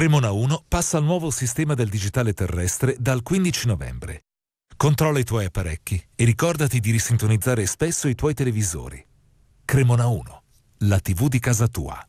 Cremona 1 passa al nuovo sistema del digitale terrestre dal 15 novembre. Controlla i tuoi apparecchi e ricordati di risintonizzare spesso i tuoi televisori. Cremona 1, la TV di casa tua.